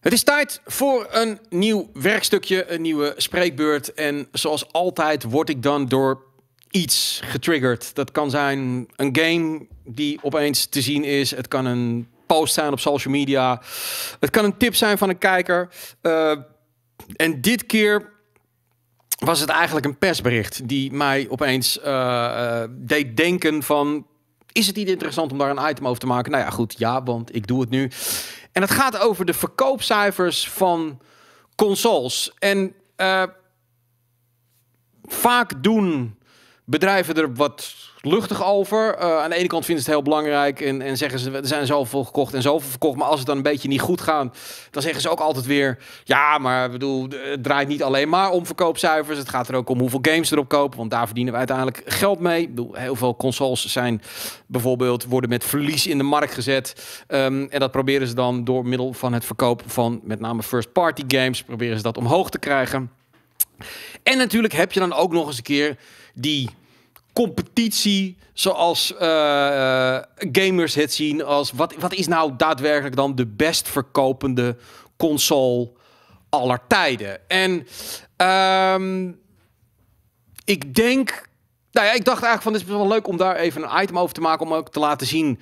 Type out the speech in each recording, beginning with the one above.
Het is tijd voor een nieuw werkstukje, een nieuwe spreekbeurt. En zoals altijd word ik dan door iets getriggerd. Dat kan zijn een game die opeens te zien is. Het kan een post zijn op social media. Het kan een tip zijn van een kijker. Eh, en dit keer was het eigenlijk een persbericht die mij opeens eh, eh, deed denken van... Is het niet interessant om daar een item over te maken? Nou ja, goed, ja, want ik doe het nu. En het gaat over de verkoopcijfers van consoles. En eh, vaak doen bedrijven er wat luchtig over. Eh, aan de ene kant vinden ze het heel belangrijk en, en zeggen ze er zijn zoveel gekocht en zoveel verkocht. Maar als het dan een beetje niet goed gaat, dan zeggen ze ook altijd weer: ja, maar bedoel, het draait niet alleen maar om verkoopcijfers. Het gaat er ook om hoeveel games erop kopen, want daar verdienen we uiteindelijk geld mee. Ik bedoel, heel veel consoles zijn bijvoorbeeld worden met verlies in de markt gezet. Ehm, en dat proberen ze dan door middel van het verkopen van met name first-party games, proberen ze dat omhoog te krijgen. En natuurlijk heb je dan ook nog eens een keer die competitie zoals eh, eh, gamers het zien als wat, wat is nou daadwerkelijk dan de best verkopende console aller tijden. En ehm, ik denk, nou ja, ik dacht eigenlijk van dit is wel leuk om daar even een item over te maken om ook te laten zien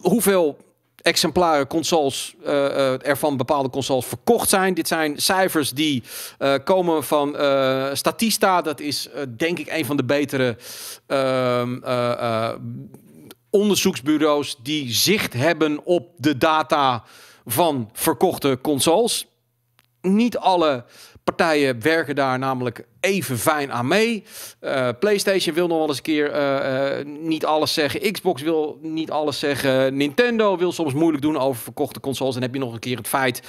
hoeveel exemplaren consoles eh, eh, ervan bepaalde consoles verkocht zijn. Dit zijn cijfers die eh, komen van Statista. Dat is denk ik een van de betere ehm, onderzoeksbureaus die zicht hebben op de data van verkochte consoles. Niet alle Partijen werken daar namelijk even fijn aan mee. Eh, PlayStation wil nog wel eens een keer eh, eh, niet alles zeggen. Xbox wil niet alles zeggen. Nintendo wil soms moeilijk doen over verkochte consoles. En heb je nog een keer het feit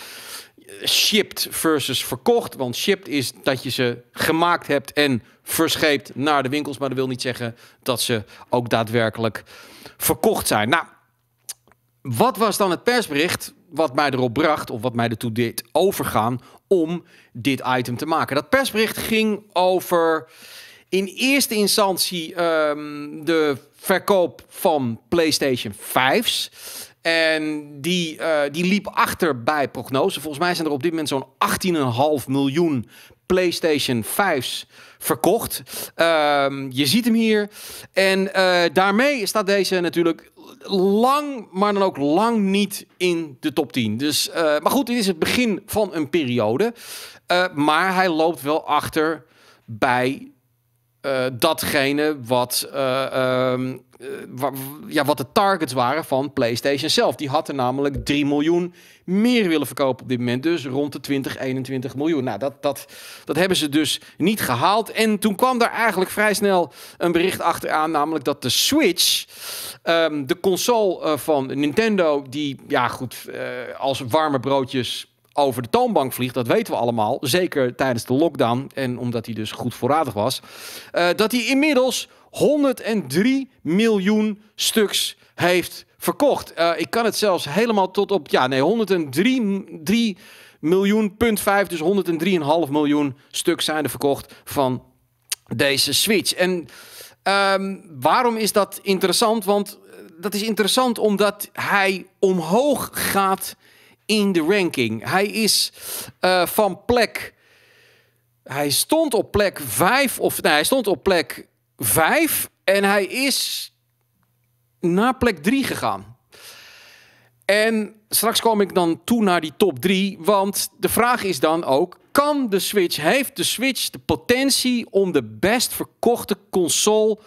shipped versus verkocht. Want shipped is dat je ze gemaakt hebt en verscheept naar de winkels. Maar dat wil niet zeggen dat ze ook daadwerkelijk verkocht zijn. Nou, wat was dan het persbericht wat mij erop bracht, of wat mij ertoe deed overgaan om dit item te maken. Dat persbericht ging over in eerste instantie ehm, de verkoop van PlayStation 5's. En die, eh, die liep achter bij prognose. Volgens mij zijn er op dit moment zo'n 18,5 miljoen PlayStation 5's verkocht. Ehm, je ziet hem hier. En eh, daarmee staat deze natuurlijk lang, maar dan ook lang niet in de top 10. Dus, eh, maar goed, dit is het begin van een periode. Eh, maar hij loopt wel achter bij eh, datgene wat, eh, ehm, eh, ja, wat de targets waren van PlayStation zelf. Die hadden namelijk 3 miljoen meer willen verkopen op dit moment. Dus rond de 20, 21 miljoen. Nou, dat, dat, dat hebben ze dus niet gehaald. En toen kwam daar eigenlijk vrij snel een bericht achteraan. Namelijk dat de Switch, ehm, de console van Nintendo, die ja goed, als warme broodjes over de toonbank vliegt, dat weten we allemaal. Zeker tijdens de lockdown en omdat hij dus goed voorradig was. Eh, dat hij inmiddels 103 miljoen stuks heeft verkocht. Eh, ik kan het zelfs helemaal tot op, ja nee, 103 3 miljoen, punt 5, dus 103,5 miljoen stuks zijn er verkocht van deze Switch. En ehm, waarom is dat interessant? Want eh, dat is interessant omdat hij omhoog gaat in de ranking. Hij is eh, van plek. Hij stond op plek 5 of nee, hij stond op plek 5 en hij is naar plek 3 gegaan. En straks kom ik dan toe naar die top 3, want de vraag is dan ook: kan de Switch heeft de Switch de potentie om de best verkochte console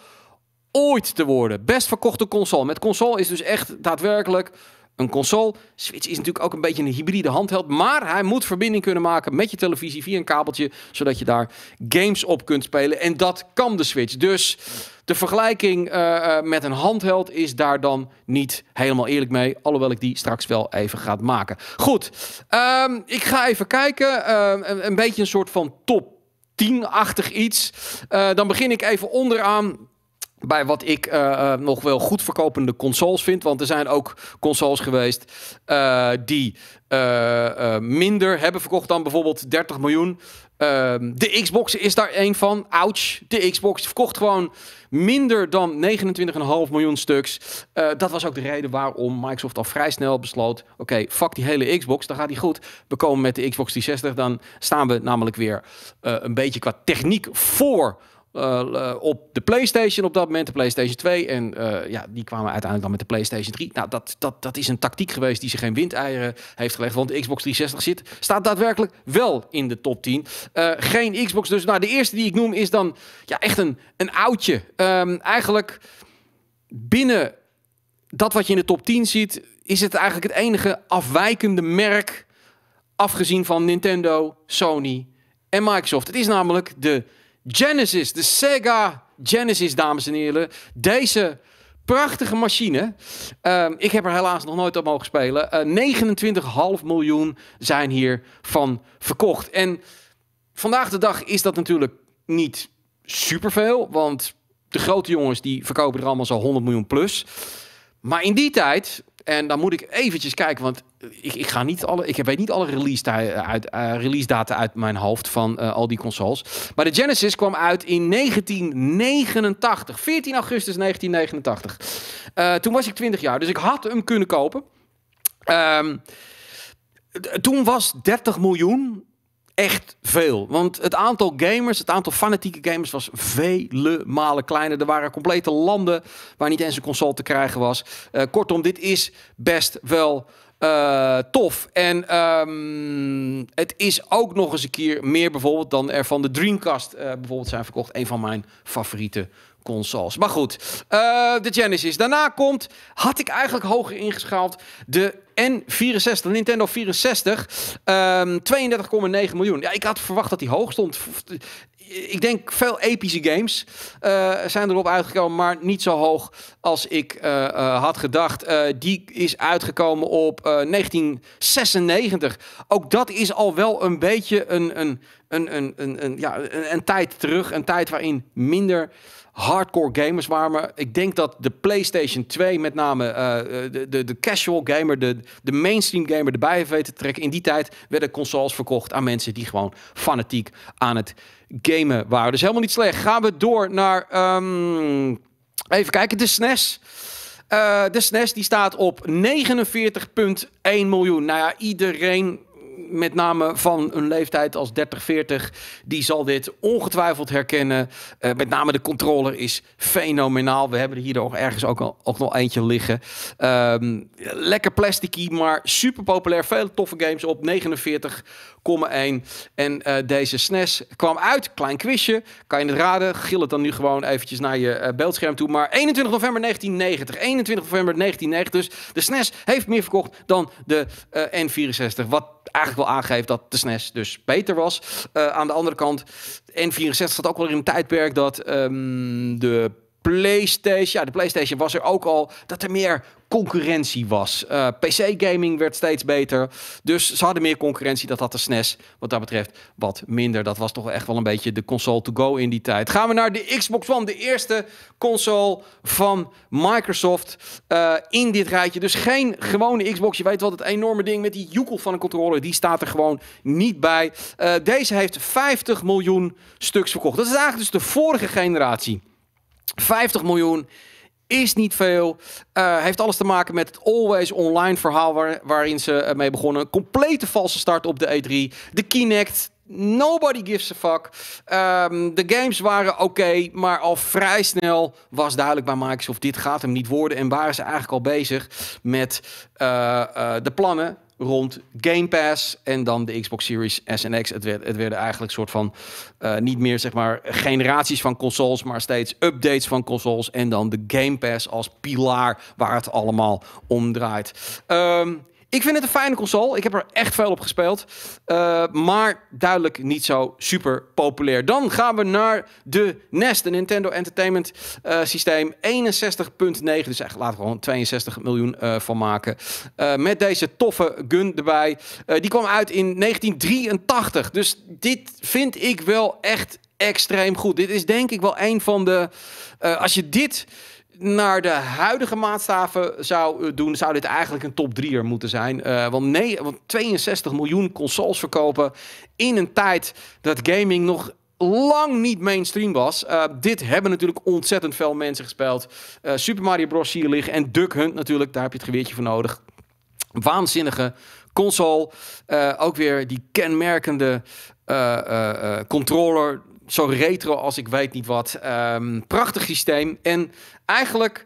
ooit te worden? Best verkochte console. Met console is dus echt daadwerkelijk een console. Switch is natuurlijk ook een beetje een hybride handheld. Maar hij moet verbinding kunnen maken met je televisie via een kabeltje. Zodat je daar games op kunt spelen. En dat kan de Switch. Dus de vergelijking eh, eh, met een handheld is daar dan niet helemaal eerlijk mee. Alhoewel ik die straks wel even ga maken. Goed, ehm, ik ga even kijken. Ehm, een, beetje een soort van top 10-achtig iets. Eh, dan begin ik even onderaan bij wat ik eh, eh, nog wel goed verkopende consoles vind. Want er zijn ook consoles geweest eh, die minder hebben verkocht dan bijvoorbeeld 30 miljoen. Ehm, de Xbox is daar één van. Ouch. De Xbox verkocht gewoon minder dan 29,5 miljoen stuks. dat was ook de reden waarom Microsoft al vrij snel besloot: oké, fuck die hele Xbox, dan gaat die goed. We komen met de Xbox 360, dan staan we namelijk weer een beetje qua techniek voor eh, eh, op de PlayStation op dat moment, de PlayStation 2. En eh, ja, die kwamen uiteindelijk dan met de PlayStation 3. Nou, dat, dat, dat is een tactiek geweest die ze geen windeieren heeft gelegd. Want de Xbox 360 zit, staat daadwerkelijk wel in de top 10. geen Xbox dus. Nou, de eerste die ik noem is dan ja, echt een, een oudje. Ehm, eigenlijk binnen dat wat je in de top 10 ziet, is het eigenlijk het enige afwijkende merk. Afgezien van Nintendo, Sony en Microsoft. Het is namelijk de Genesis, de Sega Genesis, dames en heren. Deze prachtige machine. Ehm, ik heb er helaas nog nooit op mogen spelen. 29,5 eh, miljoen zijn hiervan verkocht. En vandaag de dag is dat natuurlijk niet superveel, want de grote jongens die verkopen er allemaal zo 100 miljoen plus. Maar in die tijd en dan moet ik eventjes kijken, want ik, ik ga niet alle, ik weet niet alle release, uit, eh, release data uit mijn hoofd van eh, al die consoles. Maar de Genesis kwam uit in 1989, 14 augustus 1989. Eh, toen was ik 20 jaar, dus ik had hem kunnen kopen. Ehm, toen was 30 miljoen echt veel. Want het aantal gamers, het aantal fanatieke gamers was vele malen kleiner. Er waren complete landen waar niet eens een console te krijgen was. Eh, kortom, dit is best wel eh, tof. En ehm, het is ook nog eens een keer meer bijvoorbeeld dan er van de Dreamcast eh, bijvoorbeeld zijn verkocht. Een van mijn favoriete consoles. Maar goed, eh, de Genesis. Daarna komt, had ik eigenlijk hoger ingeschaald, de N64, Nintendo 64. 32,9 ehm, miljoen. Ja, ik had verwacht dat die hoog stond. Ik denk veel epische games eh, zijn erop uitgekomen, maar niet zo hoog als ik eh, had gedacht. die is uitgekomen op 1996. Ook dat is al wel een beetje een, een, een, een, een, ja, een tijd terug. Een tijd waarin minder hardcore gamers waren. Maar ik denk dat de PlayStation 2 met name eh, de, de, de, casual gamer, de, de mainstream gamer erbij heeft weten te trekken. In die tijd werden consoles verkocht aan mensen die gewoon fanatiek aan het gamen waren. Dus helemaal niet slecht. Gaan we door naar... Ehm, even kijken, de SNES. E eh, de SNES e die staat op 49,1 miljoen. Nou ja, iedereen met name van een leeftijd als 30, 40, die zal dit ongetwijfeld herkennen. Eh, met name de controller is fenomenaal. We hebben er hier ook ergens ook, nog eentje liggen. Ehm, lekker plasticky, maar super populair. Veel toffe games op 49 0,1. En eh, deze SNES e kwam uit. Klein quizje. Kan je het raden? Gil het dan nu gewoon eventjes naar je eh, beeldscherm toe. Maar 21 november 1990. 21 november 1990. Dus de SNES e heeft meer verkocht dan de eh, N64. Wat eigenlijk wel aangeeft dat de SNES e dus beter was. aan de andere kant, N64 zat ook wel in een tijdperk dat ehm, de PlayStation. Ja, de PlayStation was er ook al dat er meer concurrentie was. Eh, PC-gaming werd steeds beter. Dus ze hadden meer concurrentie. Dat had de SNES e wat dat betreft wat minder. Dat was toch echt wel een beetje de console to go in die tijd. Gaan we naar de Xbox One, de eerste console van Microsoft eh, in dit rijtje. Dus geen gewone Xbox. Je weet wel, dat enorme ding met die joekel van een controller. Die staat er gewoon niet bij. Eh, deze heeft 50 miljoen stuks verkocht. Dat is eigenlijk dus de vorige generatie. 50 miljoen is niet veel. Eh, heeft alles te maken met het always online verhaal waarin ze eh, mee begonnen. Een complete valse start op de E3. De Kinect. Nobody gives a fuck. Ehm, de games waren oké, maar al vrij snel was duidelijk bij Microsoft: dit gaat hem niet worden. En waren ze eigenlijk al bezig met eh, de plannen rond Game Pass en dan de Xbox Series S en X. Het, werd, het werden eigenlijk soort van eh, niet meer zeg maar generaties van consoles, maar steeds updates van consoles en dan de Game Pass als pilaar waar het allemaal om draait. Um, ik vind het een fijne console. Ik heb er echt veel op gespeeld. Eh, maar duidelijk niet zo super populair. Dan gaan we naar de NES, de Nintendo Entertainment uh, Systeem. 61,9. Dus echt laten we gewoon 62 miljoen eh, van maken. met deze toffe gun erbij. die kwam uit in 1983. Dus dit vind ik wel echt extreem goed. Dit is denk ik wel een van de. als je dit naar de huidige maatstaven zou eh, doen, zou dit eigenlijk een top 3 moeten zijn. Eh, want, nee, want 62 miljoen consoles verkopen in een tijd dat gaming nog lang niet mainstream was. Eh, dit hebben natuurlijk ontzettend veel mensen gespeeld. Super Mario Bros. hier liggen en Duck Hunt natuurlijk, daar heb je het geweertje voor nodig. Waanzinnige console. ook weer die kenmerkende controller zo retro als ik weet niet wat. Ehm, prachtig systeem. En eigenlijk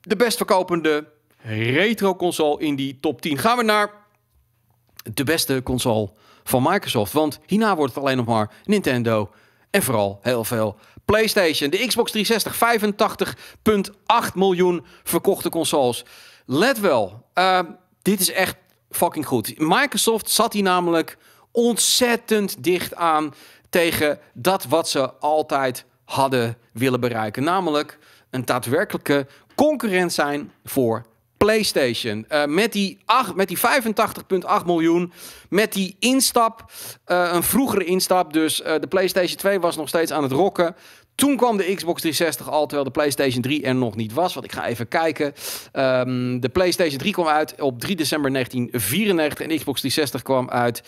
de best verkopende retro console in die top 10. Gaan we naar de beste console van Microsoft. Want hierna wordt het alleen nog maar Nintendo en vooral heel veel PlayStation. De Xbox 360, 85,8 miljoen verkochte consoles. Let wel, ehm, dit is echt fucking goed. Microsoft zat hier namelijk ontzettend dicht aan tegen dat wat ze altijd hadden willen bereiken. Namelijk een daadwerkelijke concurrent zijn voor PlayStation. Eh, met, die met die 85,8 miljoen, met die instap, eh, een vroegere instap. Dus eh, de PlayStation 2 was nog steeds aan het rocken. Toen kwam de Xbox 360 al, terwijl de PlayStation 3 er nog niet was. Want ik ga even kijken. Ehm, de PlayStation 3 kwam uit op 3 december 1994 en Xbox 360 kwam uit.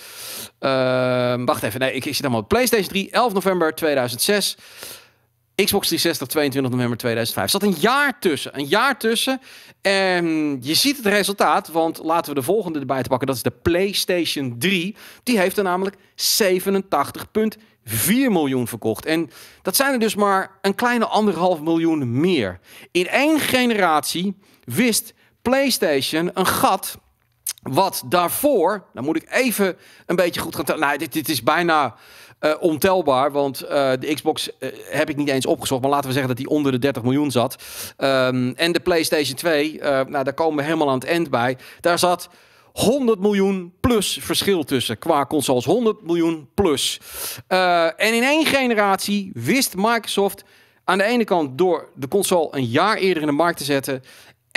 Ehm, wacht even, nee, ik, ik zit allemaal op PlayStation 3, 11 november 2006. Xbox 360 22 november 2005. Zat een jaar tussen. Een jaar tussen. En je ziet het resultaat, want laten we de volgende erbij te pakken. Dat is de PlayStation 3. Die heeft er namelijk punt. 4 miljoen verkocht. En dat zijn er dus maar een kleine anderhalf miljoen meer. In één generatie wist PlayStation een gat wat daarvoor, dan moet ik even een beetje goed gaan tellen. Nou, dit, dit is bijna eh, ontelbaar, want eh, de Xbox eh, heb ik niet eens opgezocht. Maar laten we zeggen dat die onder de 30 miljoen zat. Ehm, en de PlayStation 2, nou, daar komen we helemaal aan het eind bij. Daar zat 100 miljoen plus verschil tussen. Qua consoles 100 miljoen plus. Eh, en in één generatie wist Microsoft aan de ene kant door de console een jaar eerder in de markt te zetten.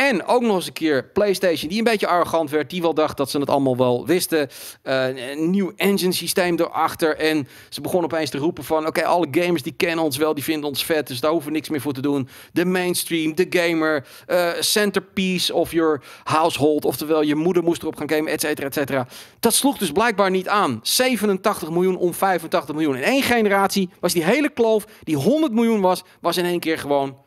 En ook nog eens een keer PlayStation, die een beetje arrogant werd. Die wel dacht dat ze het allemaal wel wisten. Eh, een nieuw engine systeem erachter. En ze begon opeens te roepen van... Oké, alle gamers die kennen ons wel, die vinden ons vet. Dus daar hoeven we niks meer voor te doen. De mainstream, de gamer, eh, centerpiece of your household. Oftewel, je moeder moest erop gaan gamen, et cetera, et cetera. Dat sloeg dus blijkbaar niet aan. 87 miljoen om 85 miljoen. In één generatie was die hele kloof, die 100 miljoen was... was in één keer gewoon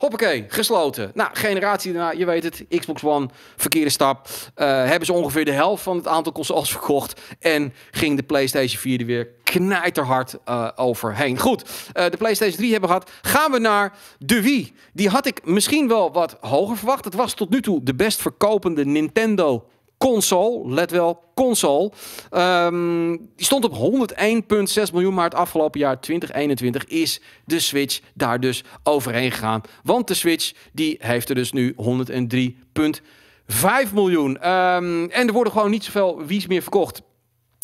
Hoppakee, gesloten. Nou, generatie daarna, je weet het, Xbox One, verkeerde stap. Eh, hebben ze ongeveer de helft van het aantal consoles verkocht. En ging de PlayStation 4 er weer knijterhard eh, overheen. Goed, eh, de PlayStation 3 hebben we gehad. Gaan we naar de Wii. Die had ik misschien wel wat hoger verwacht. Het was tot nu toe de best verkopende Nintendo console, let wel, console. Ehm, die stond op 101,6 miljoen, maar het afgelopen jaar 2021 is de Switch daar dus overheen gegaan. Want de Switch die heeft er dus nu 103,5 miljoen. Ehm, en er worden gewoon niet zoveel Wii's meer verkocht.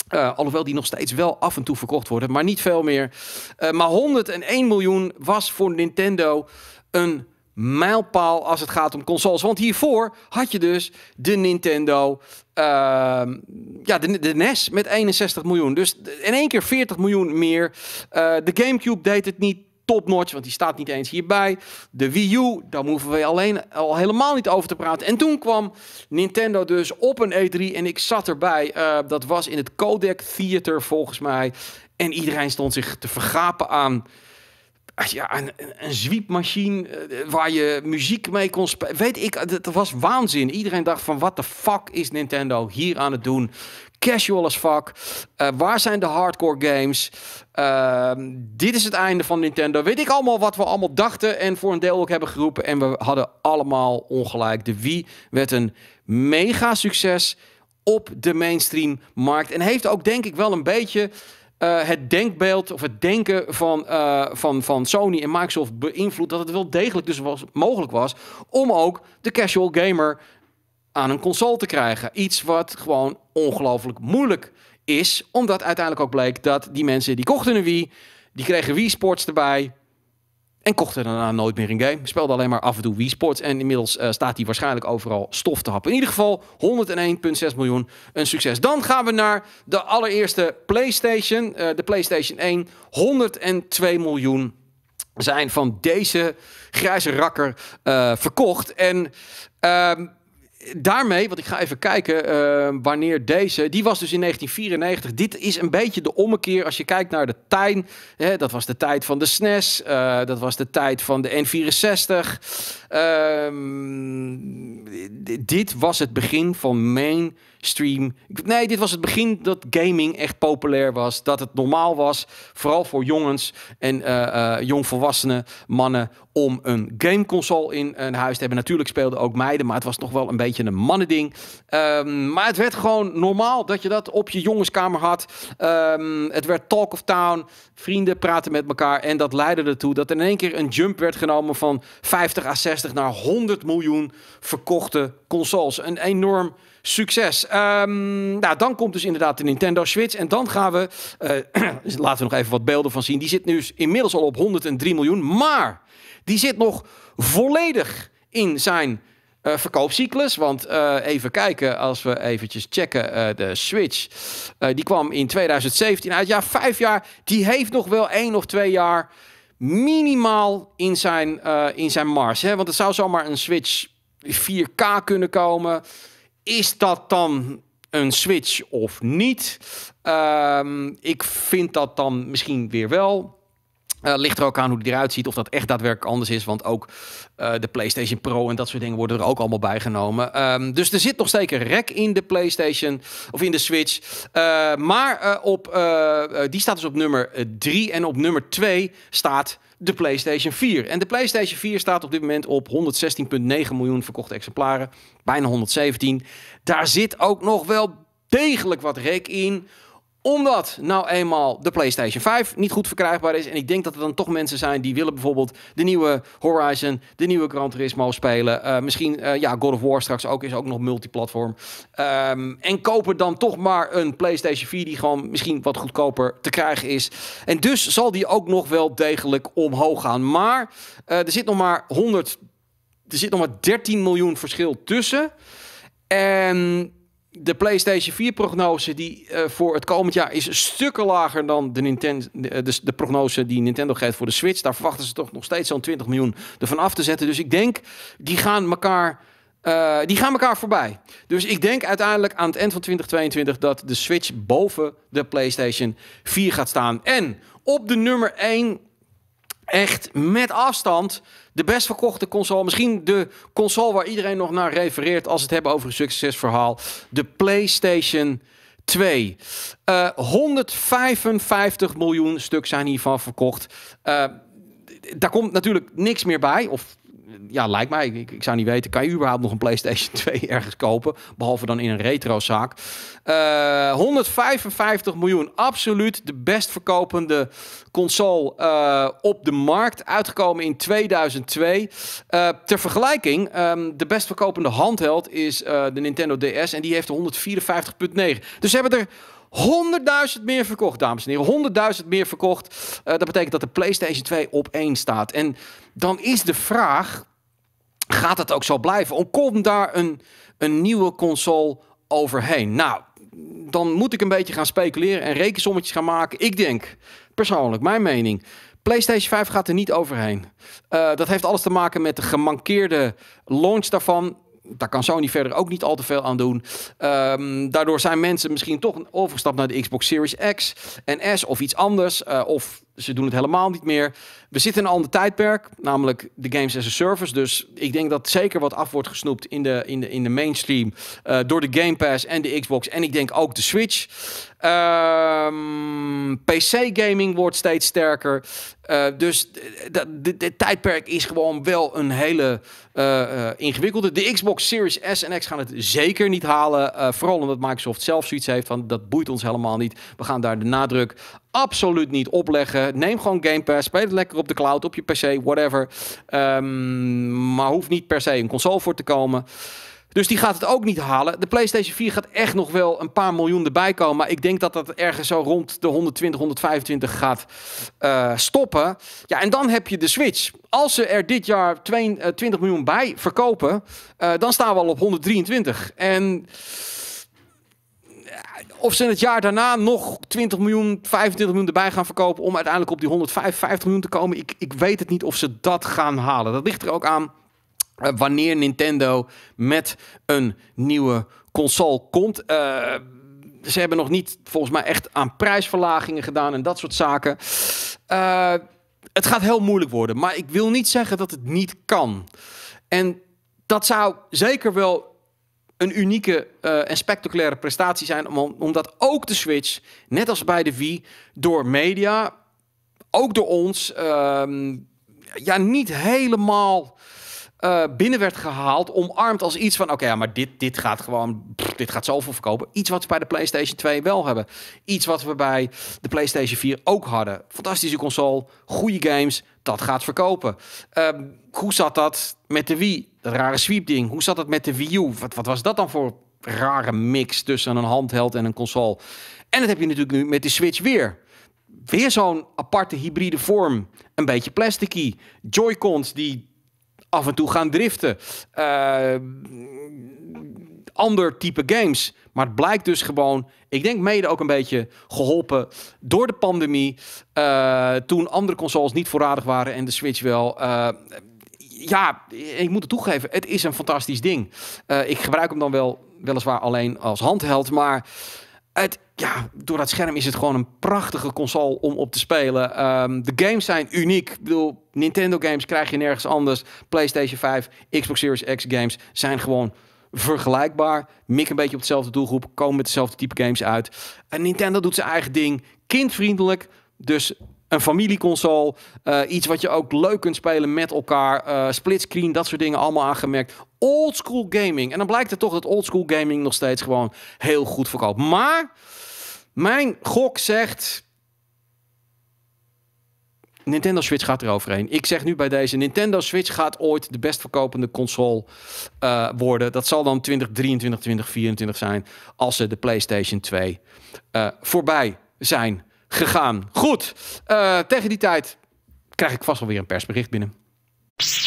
Eh, alhoewel die nog steeds wel af en toe verkocht worden, maar niet veel meer. Eh, maar 101 miljoen was voor Nintendo een mijlpaal als het gaat om consoles. Want hiervoor had je dus de Nintendo, ehm, ja, de, NES met 61 miljoen. Dus in één keer 40 miljoen meer. Eh, de GameCube deed het niet topnotch, want die staat niet eens hierbij. De Wii U, daar hoeven we alleen al helemaal niet over te praten. En toen kwam Nintendo dus op een E3 en ik zat erbij. Eh, dat was in het Codec Theater volgens mij. En iedereen stond zich te vergapen aan ja, een, een zwiepmachine eh, waar je muziek mee kon spelen. Weet ik, het was waanzin. Iedereen dacht van, wat de fuck is Nintendo hier aan het doen? Casual as fuck. Eh, waar zijn de hardcore games? Ehm, dit is het einde van Nintendo. Weet ik allemaal wat we allemaal dachten en voor een deel ook hebben geroepen. En we hadden allemaal ongelijk. De Wii werd een mega succes op de mainstream markt. En heeft ook denk ik wel een beetje eh, het denkbeeld of het denken van, eh, van, van Sony en Microsoft beïnvloedt. Dat het wel degelijk dus was, mogelijk was om ook de casual gamer aan een console te krijgen. Iets wat gewoon ongelooflijk moeilijk is. Omdat uiteindelijk ook bleek dat die mensen die kochten een Wii, die kregen Wii Sports erbij. En kocht er daarna nooit meer een game. Speelde alleen maar af en toe Wii Sports. En inmiddels eh, staat hij waarschijnlijk overal stof te happen. In ieder geval 101,6 miljoen. Een succes. Dan gaan we naar de allereerste PlayStation. Eh, de PlayStation 1. 102 miljoen zijn van deze grijze rakker eh, verkocht. En ehm, daarmee, want ik ga even kijken eh, wanneer deze. Die was dus in 1994. Dit is een beetje de ommekeer als je kijkt naar de tijd. dat was de tijd van de SNES. E eh, dat was de tijd van de N64. Ehm, dit was het begin van mijn stream. Nee, dit was het begin dat gaming echt populair was. Dat het normaal was, vooral voor jongens en uh, jongvolwassenen, mannen, om een gameconsole in een eh, huis te hebben. Natuurlijk speelden ook meiden, maar het was nog wel een beetje een mannending. Um, maar het werd gewoon normaal dat je dat op je jongenskamer had. Ehm, het werd talk of town. Vrienden praten met elkaar. En dat leidde ertoe dat in één keer een jump werd genomen van 50 à 60 naar 100 miljoen verkochte consoles. Een enorm succes. Ehm, nou, dan komt dus inderdaad de Nintendo Switch. En dan gaan we, eh, dus laten we nog even wat beelden van zien. Die zit nu dus inmiddels al op 103 miljoen. Maar die zit nog volledig in zijn eh, verkoopcyclus. Want eh, even kijken, als we eventjes checken, de Switch, die kwam in 2017 uit. Ja, vijf jaar, die heeft nog wel één of twee jaar minimaal in zijn, in zijn mars. Hè? Want het zou zomaar een Switch 4K kunnen komen. Is dat dan een Switch of niet? Ehm, ik vind dat dan misschien weer wel. Uh, ligt er ook aan hoe die eruit ziet, of dat echt daadwerkelijk anders is. Want ook eh, de PlayStation Pro en dat soort dingen worden er ook allemaal bij genomen. Ehm, dus er zit nog zeker rek in de PlayStation of in de Switch. Eh, maar op, die staat dus op nummer 3. En op nummer 2 staat de PlayStation 4. En de PlayStation 4 staat op dit moment op 116,9 miljoen verkochte exemplaren. Bijna 117. Daar zit ook nog wel degelijk wat rek in omdat nou eenmaal de PlayStation 5 niet goed verkrijgbaar is. En ik denk dat er dan toch mensen zijn die willen bijvoorbeeld de nieuwe Horizon, de nieuwe Gran Turismo spelen. Eh, misschien eh, ja, God of War straks ook is ook nog multiplatform. Ehm, en kopen dan toch maar een PlayStation 4 die gewoon misschien wat goedkoper te krijgen is. En dus zal die ook nog wel degelijk omhoog gaan. Maar eh, er zit nog maar 100, er zit nog maar 13 miljoen verschil tussen. En de PlayStation 4-prognose die eh, voor het komend jaar is stukken lager dan de, Nintendo, eh, de, prognose die Nintendo geeft voor de Switch. Daar verwachten ze toch nog steeds zo'n 20 miljoen ervan af te zetten. Dus ik denk, die gaan elkaar, eh, die gaan elkaar voorbij. Dus ik denk uiteindelijk aan het eind van 2022 dat de Switch boven de PlayStation 4 gaat staan. En op de nummer 1 echt met afstand de best verkochte console. Misschien de console waar iedereen nog naar refereert als het hebben over een succesverhaal. De PlayStation 2. 155 eh, miljoen stuk zijn hiervan verkocht. Eh, daar komt natuurlijk niks meer bij. Of ja, lijkt mij. Ik, ik, zou niet weten. Kan je überhaupt nog een PlayStation 2 ergens kopen? Behalve dan in een retrozaak. Uh, eh, 155 miljoen. Absoluut de best verkopende console eh, op de markt. Uitgekomen in 2002. Eh, ter vergelijking, ehm, de best verkopende handheld is de Nintendo DS. En die heeft 154,9. Dus ze hebben er 100.000 meer verkocht, dames en heren. 100.000 meer verkocht. Eh, dat betekent dat de PlayStation 2 op 1 staat. En dan is de vraag: gaat dat ook zo blijven? Of komt daar een, een nieuwe console overheen? Nou, dan moet ik een beetje gaan speculeren en rekensommetjes gaan maken. Ik denk, persoonlijk, mijn mening. PlayStation 5 gaat er niet overheen. Eh, dat heeft alles te maken met de gemankeerde launch daarvan daar kan Sony verder ook niet al te veel aan doen. Ehm, daardoor zijn mensen misschien toch overgestapt naar de Xbox Series X en S of iets anders. Eh, of ze doen het helemaal niet meer. We zitten in een ander tijdperk, namelijk de games as a service. Dus ik denk dat zeker wat af wordt gesnoept in de, in de, in de mainstream. Eh, door de Game Pass en de Xbox. En ik denk ook de Switch. Ehm, PC-gaming wordt steeds sterker. Uh, dus dit tijdperk is gewoon wel een hele eh, ingewikkelde. De Xbox Series S en X gaan het zeker niet halen. vooral omdat Microsoft zelf zoiets heeft van dat boeit ons helemaal niet. We gaan daar de nadruk absoluut niet opleggen. Neem gewoon Game Pass. Speel het lekker op de cloud, op je PC, whatever. Ehm, maar hoeft niet per se een console voor te komen. Dus die gaat het ook niet halen. De PlayStation 4 gaat echt nog wel een paar miljoen erbij komen. Maar ik denk dat dat ergens zo rond de 120, 125 gaat eh, stoppen. Ja, en dan heb je de Switch. Als ze er dit jaar 22, eh, miljoen bij verkopen, eh, dan staan we al op 123. En of ze het jaar daarna nog 20 miljoen, 25 miljoen erbij gaan verkopen om uiteindelijk op die 155 miljoen te komen. Ik, ik weet het niet of ze dat gaan halen. Dat ligt er ook aan eh, wanneer Nintendo met een nieuwe console komt. Eh, ze hebben nog niet volgens mij echt aan prijsverlagingen gedaan en dat soort zaken. Eh, het gaat heel moeilijk worden, maar ik wil niet zeggen dat het niet kan. En dat zou zeker wel een unieke eh, en spectaculaire prestatie zijn. Omdat ook de Switch, net als bij de Wii, door media, ook door ons, ehm, ja, niet helemaal eh, binnen werd gehaald, omarmd als iets van: oké, ja, maar dit, dit gaat gewoon, dit gaat zoveel verkopen. Iets wat we bij de PlayStation 2 wel hebben. Iets wat we bij de PlayStation 4 ook hadden. Fantastische console, goede games, dat gaat verkopen. Ehm, hoe zat dat met de Wii? Dat rare sweep-ding. Hoe zat dat met de Wii U? Wat, wat was dat dan voor rare mix tussen een handheld en een console? En dat heb je natuurlijk nu met de Switch weer weer zo'n aparte hybride vorm. Een beetje plasticky. Joy-Cons die af en toe gaan driften. Eh, ander type games. Maar het blijkt dus gewoon, ik denk mede ook een beetje geholpen door de pandemie. Eh, toen andere consoles niet voorradig waren en de Switch wel. Eh, ja, ik moet het toegeven, het is een fantastisch ding. ik gebruik hem dan wel weliswaar alleen als handheld, maar het, ja, door dat scherm is het gewoon een prachtige console om op te spelen. Ehm, de games zijn uniek. Ik bedoel, Nintendo games krijg je nergens anders. PlayStation 5, Xbox Series X games zijn gewoon vergelijkbaar. Mik een beetje op dezelfde doelgroep, komen met dezelfde type games uit. En Nintendo doet zijn eigen ding, kindvriendelijk. Dus een familieconsole. Eh, iets wat je ook leuk kunt spelen met elkaar. Eh, splitscreen, dat soort dingen allemaal aangemerkt. Oldschool gaming. En dan blijkt er toch dat oldschool gaming nog steeds gewoon heel goed verkoopt. Maar mijn gok zegt Nintendo Switch gaat eroverheen. Ik zeg nu bij deze: Nintendo Switch gaat ooit de best verkopende console eh, worden. Dat zal dan 2023, 2024 zijn. Als ze de PlayStation 2 voorbij zijn gegaan. Goed, eh, tegen die tijd krijg ik vast alweer een persbericht binnen.